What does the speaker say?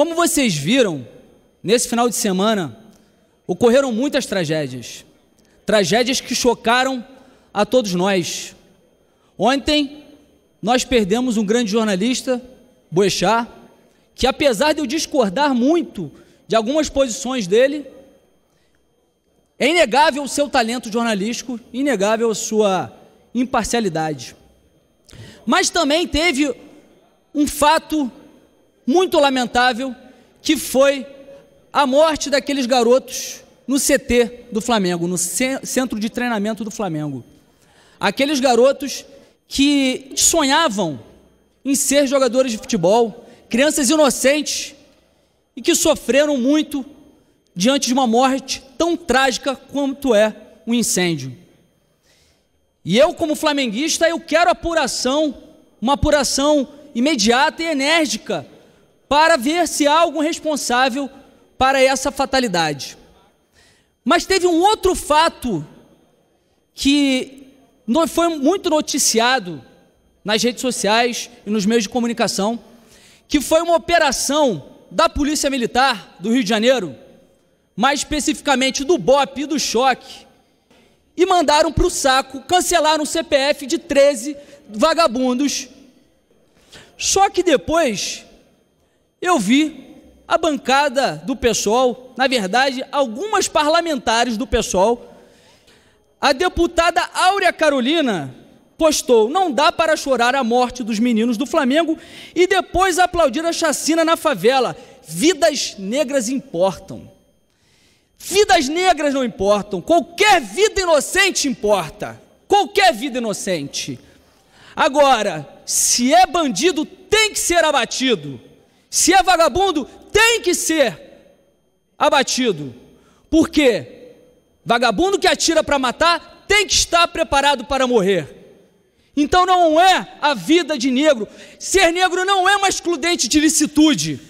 Como vocês viram, nesse final de semana ocorreram muitas tragédias. Tragédias que chocaram a todos nós. Ontem nós perdemos um grande jornalista, Boechat, que apesar de eu discordar muito de algumas posições dele, é inegável o seu talento jornalístico, inegável a sua imparcialidade. Mas também teve um fato muito lamentável que foi a morte daqueles garotos no CT do Flamengo, no centro de treinamento do Flamengo. Aqueles garotos que sonhavam em ser jogadores de futebol, crianças inocentes e que sofreram muito diante de uma morte tão trágica quanto é um incêndio. E eu, como flamenguista, eu quero apuração, uma apuração imediata e enérgica para ver se há algum responsável para essa fatalidade. Mas teve um outro fato que foi muito noticiado nas redes sociais e nos meios de comunicação, que foi uma operação da Polícia Militar do Rio de Janeiro, mais especificamente do BOP e do Choque, e mandaram para o saco, cancelaram o CPF de 13 vagabundos. Só que depois eu vi a bancada do PSOL, na verdade, algumas parlamentares do PSOL, a deputada Áurea Carolina postou: não dá para chorar a morte dos meninos do Flamengo e depois aplaudir a chacina na favela. Vidas negras importam. Vidas negras não importam. Qualquer vida inocente importa. Qualquer vida inocente. Agora, se é bandido, tem que ser abatido. Se é vagabundo, tem que ser abatido. Por quê? Vagabundo que atira para matar tem que estar preparado para morrer. Então não é a vida de negro. Ser negro não é uma excludente de licitude.